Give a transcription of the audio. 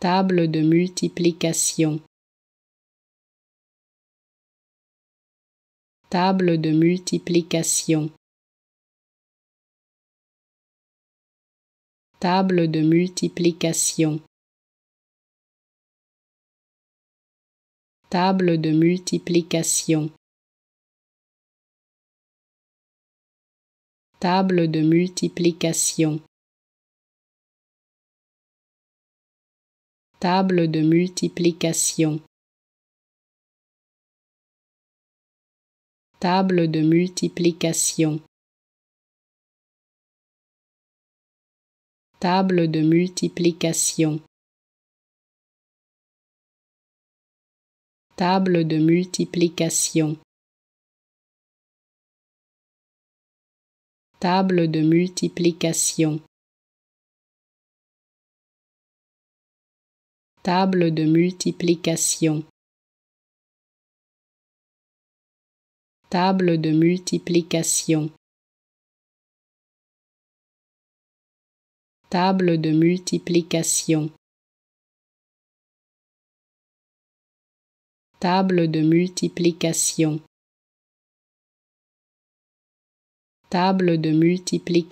Table de multiplication. Table de multiplication. Table de multiplication. Table de multiplication. Table de multiplication. Table de multiplication. Table de multiplication. Table de multiplication. Table de multiplication. Table de multiplication. table de multiplication. Table de multiplication. Table de multiplication. Table de multiplication. Table de multiplication.